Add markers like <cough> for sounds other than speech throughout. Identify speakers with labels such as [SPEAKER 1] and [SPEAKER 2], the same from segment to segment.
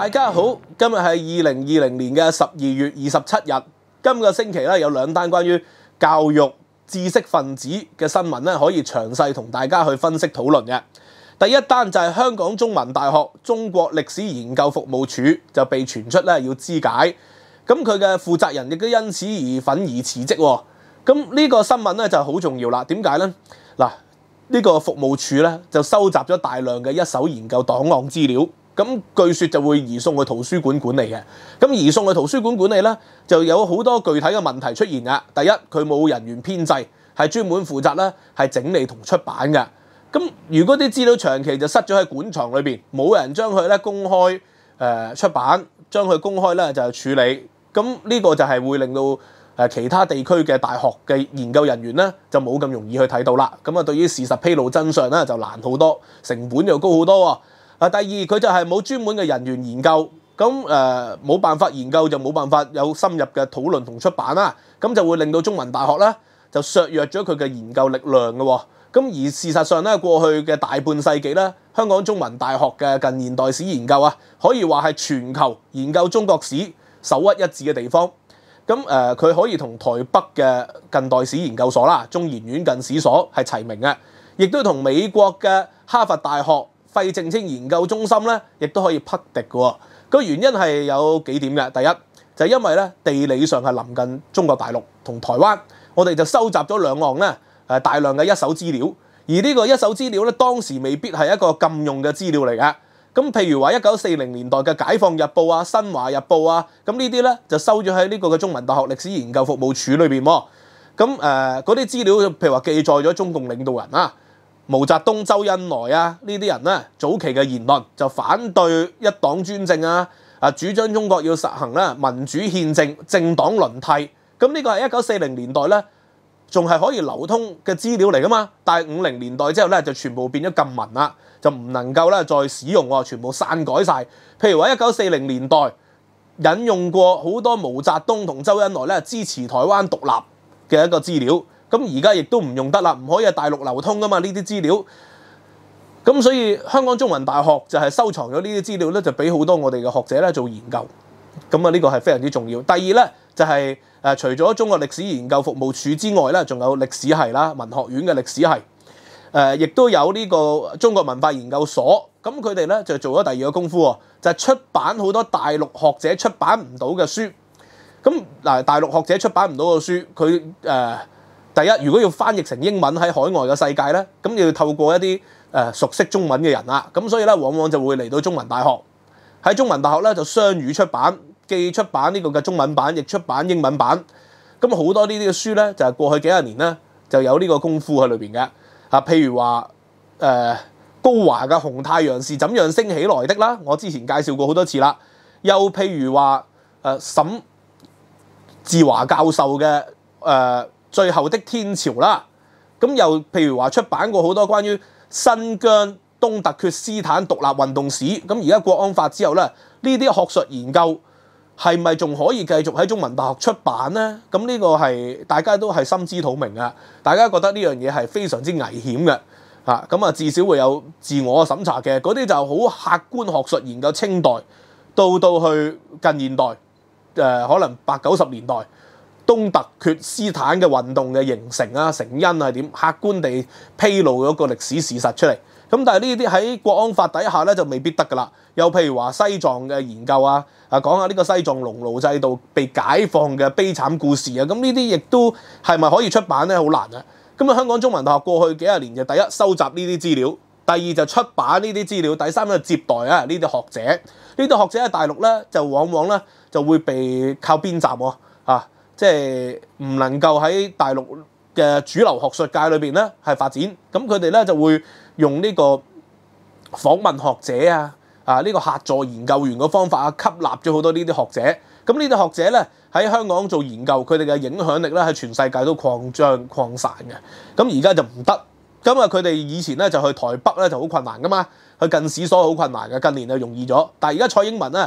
[SPEAKER 1] 大家好，今日系二零二零年嘅十二月二十七日。今個星期咧有兩單關於教育知識分子嘅新聞咧，可以詳細同大家去分析討論嘅。第一單就係香港中文大學中國歷史研究服務處就被傳出咧要肢解，咁佢嘅負責人亦都因此而憤而辭職。咁呢個新聞咧就好重要啦。點解呢？嗱，呢個服務處咧就收集咗大量嘅一手研究檔案資料。咁據說就會移送去圖書館管理嘅，咁移送去圖書館管理咧，就有好多具體嘅問題出現㗎。第一，佢冇人員編制，係專門負責咧，係整理同出版嘅。咁如果啲資料長期就塞咗喺館藏裏面，冇人將佢咧公開誒出版，將佢公開咧就處理。咁呢個就係會令到其他地區嘅大學嘅研究人員咧就冇咁容易去睇到啦。咁啊，對於事實披露真相咧就難好多，成本又高好多喎。啊！第二佢就係冇專門嘅人員研究，咁誒冇辦法研究就冇辦法有深入嘅討論同出版啦。咁就會令到中文大學咧就削弱咗佢嘅研究力量嘅。咁而事實上咧，過去嘅大半世紀咧，香港中文大學嘅近現代史研究啊，可以話係全球研究中國史首屈一指嘅地方。咁誒，佢可以同台北嘅近代史研究所啦、中研院近史所係齊名嘅，亦都同美國嘅哈佛大學。費正清研究中心咧，亦都可以匹敵嘅。個原因係有幾點嘅。第一就係因為咧地理上係臨近中國大陸同台灣，我哋就收集咗兩岸咧大量嘅一手資料。而呢個一手資料咧，當時未必係一個禁用嘅資料嚟嘅。咁譬如話一九四零年代嘅《解放日報》啊，《新華日報》啊，咁呢啲咧就收咗喺呢個嘅中文大學歷史研究服務處裏喎。咁誒嗰啲資料，譬如話記載咗中共領導人啊。毛澤東、周恩來啊，呢啲人咧早期嘅言論就反對一黨專政啊，啊主張中國要實行咧民主憲政、政黨輪替。咁呢個係一九四零年代咧，仲係可以流通嘅資料嚟噶嘛。但係五零年代之後咧，就全部變咗禁文啦，就唔能夠咧再使用，全部刪改晒。譬如話一九四零年代引用過好多毛澤東同周恩來咧支持台灣獨立嘅一個資料。咁而家亦都唔用得啦，唔可以喺大陸流通噶嘛呢啲資料。咁所以香港中文大學就係收藏咗呢啲資料咧，就俾好多我哋嘅學者咧做研究。咁啊，呢個係非常之重要。第二咧就係誒，除咗中國歷史研究服務處之外咧，仲有歷史系啦，文學院嘅歷史系，誒亦都有呢個中國文化研究所。咁佢哋咧就做咗第二個功夫喎，就係出版好多大陸學者出版唔到嘅書。咁嗱，大陸學者出版唔到嘅書，佢第一，如果要翻譯成英文喺海外嘅世界咧，咁要透過一啲誒熟悉中文嘅人啦，咁所以咧往往就會嚟到中文大學喺中文大學咧就雙語出版、既出版呢個嘅中文版、亦出版英文版，咁好多呢啲嘅書咧就係過去幾十年咧就有呢個功夫喺裏面嘅啊，譬如話誒高華嘅《紅太陽》是怎樣升起來的啦，我之前介紹過好多次啦，又譬如話誒沈志華教授嘅誒。最後的天朝啦，咁又譬如話出版過好多關於新疆東特厥斯坦獨立運動史，咁而家國安法之後咧，呢啲學術研究係咪仲可以繼續喺中文大學出版呢？咁呢個係大家都係心知肚明嘅，大家覺得呢樣嘢係非常之危險嘅，嚇咁啊，至少會有自我審查嘅，嗰啲就好客觀學術研究清代到到去近現代誒，可能八九十年代。東特厥斯坦嘅運動嘅形成啊，成因啊，係點？客觀地披露咗個歷史事實出嚟咁，但係呢啲喺國安法底下咧就未必得噶啦。又譬如話西藏嘅研究啊，啊講下呢個西藏農奴制度被解放嘅悲慘故事啊，咁呢啲亦都係咪可以出版咧？好難啊！咁啊，香港中文大學過去幾十年就第一收集呢啲資料，第二就出版呢啲資料，第三就接待啊呢啲學者。呢啲學者喺大陸咧就往往咧就會被靠邊站喎啊！即係唔能夠喺大陸嘅主流學術界裏邊咧係發展，咁佢哋咧就會用呢個訪問學者啊啊呢個客座研究員嘅方法啊，吸納咗好多呢啲學者，咁呢啲學者咧喺香港做研究，佢哋嘅影響力咧喺全世界都擴張擴散嘅，咁而家就唔得，咁啊佢哋以前咧就去台北咧就好困難噶嘛，去近史所好困難嘅，近年就容易咗，但係而家蔡英文咧。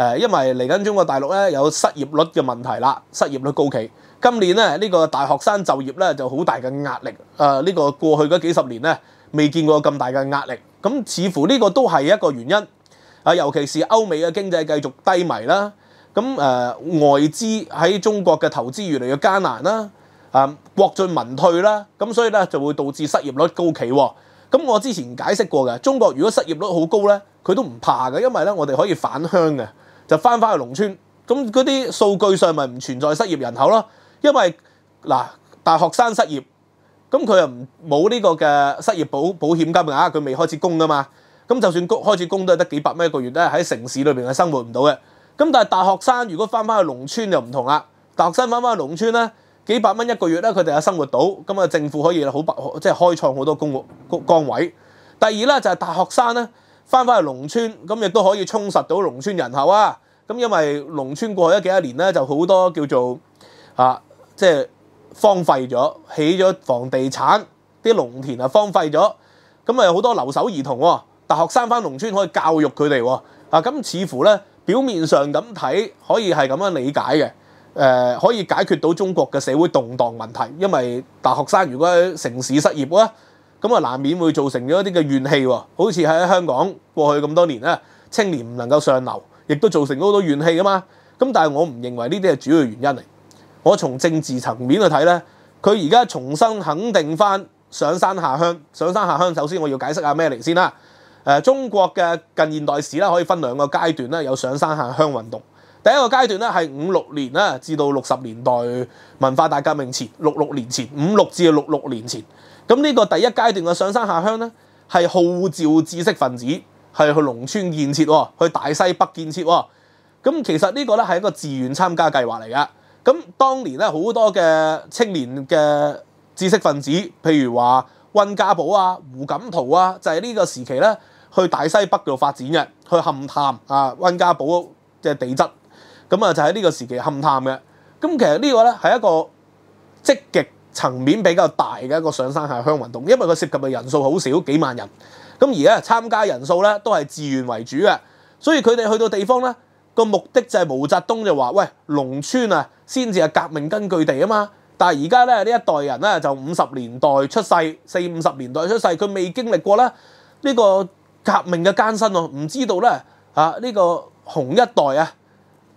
[SPEAKER 1] 誒，因為嚟緊中國大陸咧有失業率嘅問題啦，失業率高企。今年咧呢個大學生就業咧就好大嘅壓力。誒，呢個過去嗰幾十年咧未見過咁大嘅壓力。咁似乎呢個都係一個原因。啊，尤其是歐美嘅經濟繼續低迷啦，咁誒外資喺中國嘅投資越嚟越艱難啦，啊國進民退啦，咁所以咧就會導致失業率高企。咁我之前解釋過嘅，中國如果失業率好高咧，佢都唔怕嘅，因為咧我哋可以返鄉嘅。就翻返去農村，咁嗰啲數據上咪唔存在失業人口咯，因為嗱，大學生失業，咁佢又唔冇呢個嘅失業保保險金額，佢未開始供噶嘛，咁就算開始供都係得幾百蚊一個月，都係喺城市裏面係生活唔到嘅。咁但係大學生如果翻返去農村就唔同啦，大學生翻返去農村咧，幾百蚊一個月咧，佢哋係生活到，咁啊政府可以好白，即係開創好多工崗位。第二咧就係大學生咧。翻返去農村，咁亦都可以充實到農村人口啊！咁因為農村過去咗幾多年咧，就好多叫做啊，即係荒廢咗，起咗房地產，啲農田啊荒廢咗，咁啊有好多留守兒童喎，大學生翻農村可以教育佢哋喎，啊咁似乎咧表面上咁睇可以係咁樣理解嘅，誒可以解決到中國嘅社會動盪問題，因為大學生如果喺城市失業啊。咁啊，難免會造成咗一啲嘅怨氣喎，好似喺香港過去咁多年咧，青年唔能夠上流，亦都造成好多怨氣噶嘛。咁但係我唔認為呢啲係主要原因嚟。我從政治層面去睇咧，佢而家重新肯定翻上山下鄉。上山下鄉首先我要解釋下咩嚟先啦。誒，中國嘅近現代史啦，可以分兩個階段啦，有上山下鄉運動。第一個階段咧係五六年啦，至到六十年代文化大革命前，六六年前，五六至六六年前。咁呢個第一階段嘅上山下鄉咧，係號召知識分子係去農村建設，去大西北建設。咁其實呢個咧係一個自願參加計劃嚟噶。咁當年咧好多嘅青年嘅知識分子，譬如話温家寶啊、胡錦濤啊，就係呢個時期咧去大西北度發展嘅，去勘探啊温家寶嘅地質。咁啊，就喺呢個時期勘探嘅。咁其實呢個咧係一個積極層面比較大嘅一個上山下乡運動，因為佢涉及嘅人數好少，幾萬人。咁而咧參加人數咧都係自願為主嘅，所以佢哋去到地方咧個目的就係毛澤東就話：，喂，農村啊，先至係革命根據地啊嘛。但係而家咧呢一代人咧就五十年代出世，四五十年代出世，佢未經歷過咧呢個革命嘅艱辛喎，唔知道咧啊呢個紅一代啊。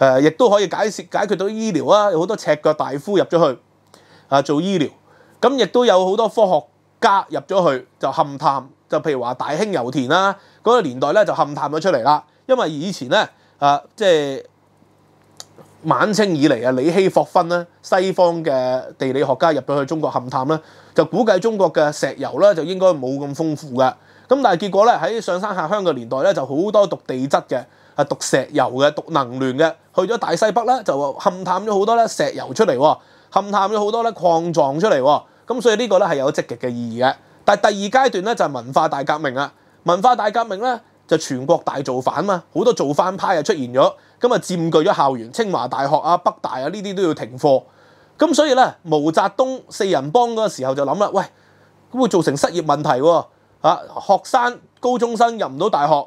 [SPEAKER 1] 誒，亦都可以解解決到醫療啊！有好多赤腳大夫入咗去啊，做醫療。咁亦都有好多科學家入咗去就勘探，就譬如話大興油田啦嗰個年代咧就勘探咗出嚟啦。因為以前咧啊，即係晚清以嚟啊，李希霍芬咧，西方嘅地理學家入咗去中國勘探啦，就估計中國嘅石油咧就應該冇咁豐富嘅。咁但係結果咧喺上山下鄉嘅年代咧就好多讀地質嘅。讀石油嘅，讀能源嘅，去咗大西北咧，就勘探咗好多咧石油出嚟，勘探咗好多咧礦藏出嚟，咁所以呢個咧係有積極嘅意義嘅。但第二階段咧就係文化大革命啊，文化大革命咧就全國大造反嘛，好多造反派啊出現咗，咁啊佔據咗校園，清華大學啊、北大啊呢啲都要停課，咁所以咧毛澤東四人幫嗰個時候就諗啦，喂，會造成失業問題喎，啊學生高中生入唔到大學。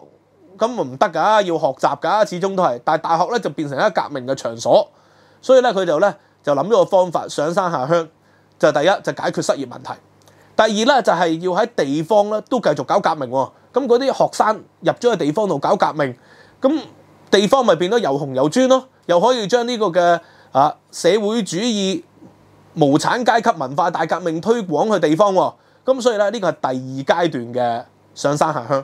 [SPEAKER 1] 咁唔得㗎，要學習㗎，始終都係。但大學咧就變成一個革命嘅場所，所以咧佢就咧就諗咗個方法，上山下鄉就第一就解決失業問題，第二咧就係要喺地方咧都繼續搞革命喎。咁嗰啲學生入咗去地方度搞革命，咁地方咪變得又紅又專咯，又可以將呢個嘅啊社會主義無產階級文化大革命推廣去地方。咁所以咧呢個係第二階段嘅上山下鄉。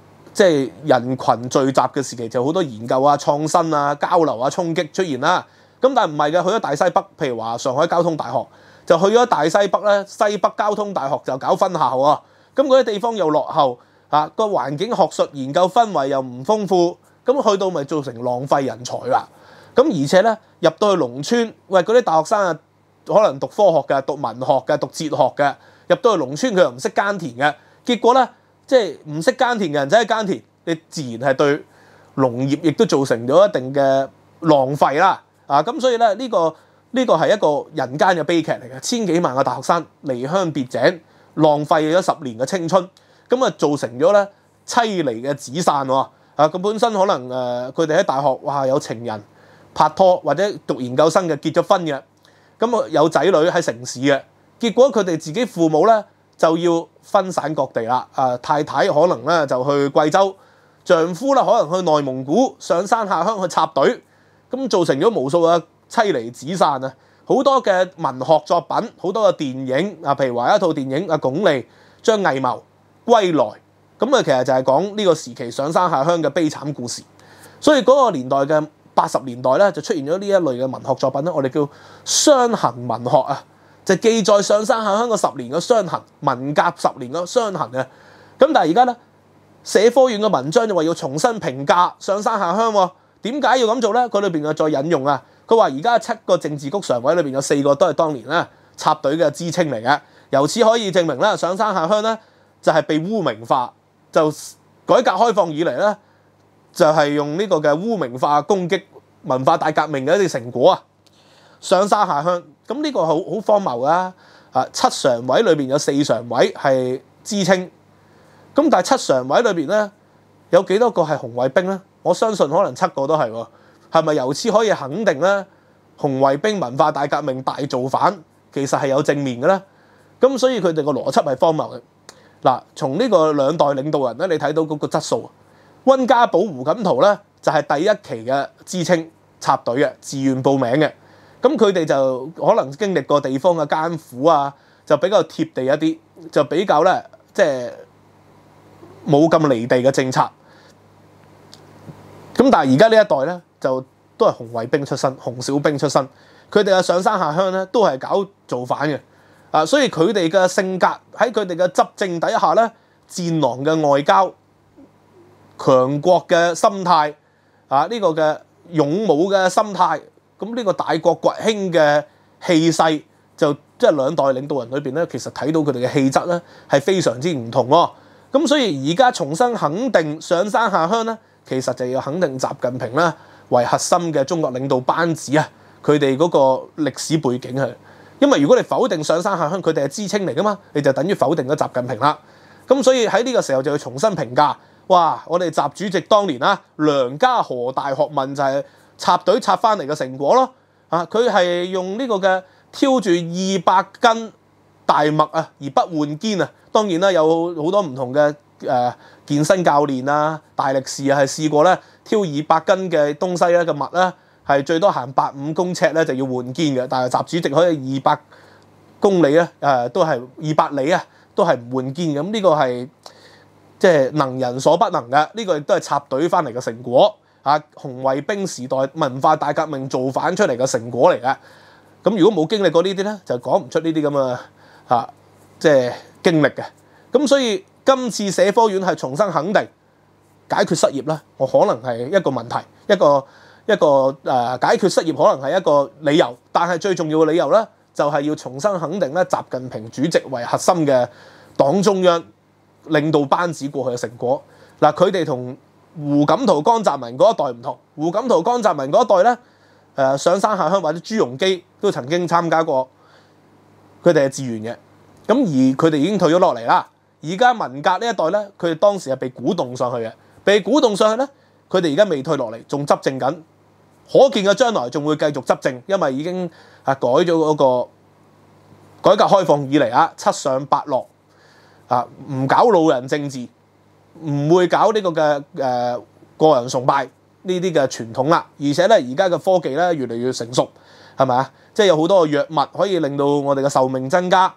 [SPEAKER 1] 即係人群聚集嘅時期，就好多研究啊、創新啊、交流啊、衝擊出現啦。咁但係唔係嘅，去咗大西北，譬如話上海交通大學就去咗大西北咧，西北交通大學就搞分校啊。咁嗰啲地方又落後，啊個環境、學術研究氛圍又唔豐富，咁去到咪造成浪費人才啦。咁而且咧入到去農村，喂嗰啲大學生啊，可能讀科學嘅、讀文學嘅、讀哲學嘅，入到去農村佢又唔識耕田嘅，結果咧。即係唔識耕田嘅人，走去耕田，你自然係對農業亦都造成咗一定嘅浪費啦。啊，咁所以咧，呢個呢個係一個人間嘅悲劇嚟嘅，千幾萬嘅大學生離鄉別井，浪費咗十年嘅青春，咁啊造成咗咧妻離嘅子散喎。啊，佢本身可能誒佢哋喺大學哇有情人拍拖，或者讀研究生嘅結咗婚嘅，咁啊有仔女喺城市嘅，結果佢哋自己父母咧就要。分散各地啦，啊太太可能咧就去貴州，丈夫咧可能去內蒙古上山下鄉去插隊，咁造成咗無數嘅妻離子散啊，好多嘅文學作品，好多嘅電影啊，譬如話有一套電影《阿巩俐《將藝茂歸來》，咁啊其實就係講呢個時期上山下鄉嘅悲慘故事，所以嗰個年代嘅八十年代咧就出現咗呢一類嘅文學作品咧，我哋叫傷痕文學啊。就記載上山下鄉個十年嘅傷痕，文革十年嘅傷痕啊！咁但係而家咧，社科院嘅文章就話要重新評價上山下鄉。點解要咁做咧？佢裏邊嘅再引用啊，佢話而家七個政治局常委裏邊有四個都係當年咧插隊嘅知青嚟嘅。由此可以證明咧，上山下鄉咧就係被污名化。就改革開放以嚟咧，就係用呢個嘅污名化攻擊文化大革命嘅一啲成果啊！上山下鄉。咁呢個好好荒謬啊！啊，七常委裏面有四常委係知青，咁但係七常委裏面咧有幾多個係紅衛兵咧？我相信可能七個都係喎，係咪由此可以肯定咧？紅衛兵文化大革命大造反，其實係有正面嘅咧。咁所以佢哋個邏輯係荒謬嘅。嗱，從呢個兩代領導人咧，你睇到嗰個質素。温家寶、胡錦濤咧就係第一期嘅知青插隊嘅，自愿報名嘅。咁佢哋就可能經歷過地方嘅艱苦啊，就比較貼地一啲，就比較咧即係冇咁離地嘅政策。咁但係而家呢一代咧，就都係紅衛兵出身、紅小兵出身，佢哋嘅上山下鄉咧都係搞造反嘅啊，所以佢哋嘅性格喺佢哋嘅執政底下咧，戰狼嘅外交、強國嘅心態啊，呢個嘅勇武嘅心態。咁呢個大國崛起嘅氣勢，就即係兩代領導人裏邊咧，其實睇到佢哋嘅氣質咧，係非常之唔同喎。咁所以而家重新肯定上山下鄉咧，其實就要肯定習近平啦為核心嘅中國領導班子啊，佢哋嗰個歷史背景啊。因為如果你否定上山下鄉，佢哋係知青嚟噶嘛，你就等於否定咗習近平啦。咁所以喺呢個時候就要重新評價，哇！我哋習主席當年啊，梁家河大學問就係。插隊插翻嚟嘅成果咯，啊，佢係用呢個嘅挑住二百斤大麥啊，而不換肩啊。當然啦，有好多唔同嘅誒健身教練啊、大力士啊，係試過咧挑二百斤嘅東西咧嘅物咧，係最多行百五公尺咧就要換肩嘅。但係習主席可以二百公里咧，誒都係二百里啊，都係唔換肩咁呢個係即係能人所不能嘅，呢個都係插隊翻嚟嘅成果。啊！紅衛兵時代文化大革命造反出嚟嘅成果嚟嘅，咁如果冇經歷過呢啲咧，就講唔出呢啲咁嘅嚇，即係經歷嘅。咁所以今次社科院係重新肯定解決失業啦，我可能係一個問題，一個一個誒解決失業可能係一個理由，但係最重要嘅理由咧，就係要重新肯定咧習近平主席為核心嘅黨中央領導班子過去嘅成果。嗱，佢哋同胡錦濤、江澤民嗰一代唔同，胡錦濤、江澤民嗰一代咧，誒上山下鄉或者朱镕基都曾經參加過，佢哋係自愿嘅，咁而佢哋已經退咗落嚟啦。而家文革呢一代咧，佢哋當時係被鼓動上去嘅，被鼓動上去咧，佢哋而家未退落嚟，仲執政緊，可見嘅將來仲會繼續執政，因為已經啊改咗嗰個改革開放以嚟啊七上八落啊唔搞老人政治。唔會搞呢個嘅誒個人崇拜呢啲嘅傳統啦，而且咧而家嘅科技咧越嚟越成熟，係咪啊？即係有好多藥物可以令到我哋嘅壽命增加。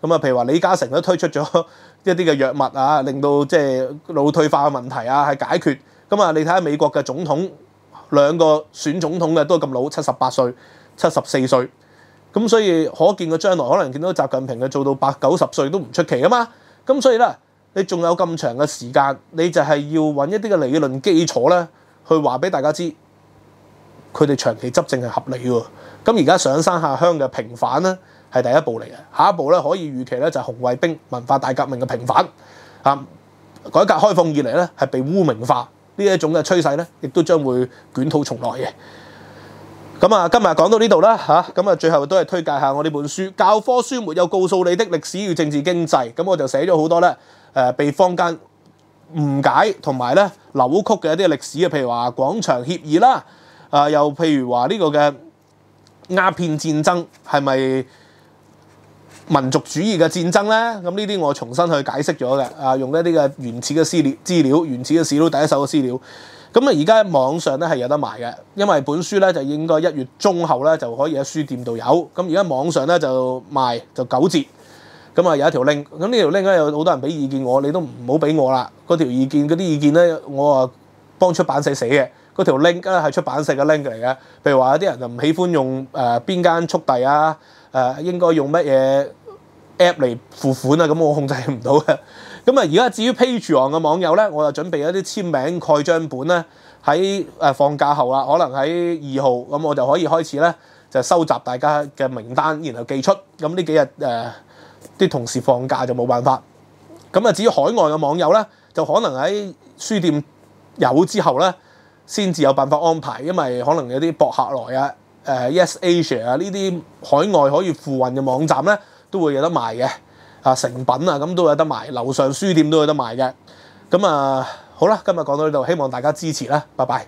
[SPEAKER 1] 咁啊，譬如話李嘉誠都推出咗 <laughs> 一啲嘅藥物啊，令到即係老退化嘅問題啊係解決。咁啊，你睇下美國嘅總統兩個選總統嘅都咁老，七十八歲、七十四歲。咁所以可見嘅將來可能見到習近平嘅做到八九十歲都唔出奇啊嘛。咁所以咧。你仲有咁長嘅時間，你就係要揾一啲嘅理論基礎咧，去話俾大家知佢哋長期執政係合理喎。咁而家上山下鄉嘅平反咧係第一步嚟嘅，下一步咧可以預期咧就紅衛兵文化大革命嘅平反啊。改革開放以嚟咧係被污名化呢一種嘅趨勢咧，亦都將會卷土重來嘅。咁啊，今日講到呢度啦嚇，咁啊最後都係推介下我呢本書《教科書沒有告訴你的歷史與政治經濟》，咁我就寫咗好多咧。誒被坊間誤解同埋咧扭曲嘅一啲歷史嘅，譬如話《廣場協議》啦，啊又譬如話呢個嘅亞片戰爭係咪民族主義嘅戰爭咧？咁呢啲我重新去解釋咗嘅，啊用一啲嘅原始嘅資料資料、原始嘅史料、第一手嘅資料。咁啊而家網上咧係有得賣嘅，因為本書咧就應該一月中後咧就可以喺書店度有。咁而家網上咧就賣就九折。咁啊，有一條 link，咁呢條 link 咧有好多人俾意見我，你都唔好俾我啦。嗰條意見嗰啲意見咧，我啊幫出版社寫嘅。嗰條 link 咧係出版社嘅 link 嚟嘅。譬如話有啲人就唔喜歡用誒邊間速遞啊，誒應該用乜嘢 app 嚟付款啊，咁我控制唔到嘅。咁啊，而家至於 p a g e a l 嘅網友咧，我就準備一啲簽名蓋章本咧，喺放假後啦，可能喺二號咁，我就可以開始咧就收集大家嘅名單，然後寄出。咁呢幾日誒。啲同事放假就冇辦法，咁啊至於海外嘅網友咧，就可能喺書店有之後咧，先至有辦法安排，因為可能有啲博客來啊、誒 Yes Asia 啊呢啲海外可以附運嘅網站咧，都會有得賣嘅啊成品啊咁都有得賣，樓上書店都有得賣嘅，咁啊好啦，今日講到呢度，希望大家支持啦，拜拜。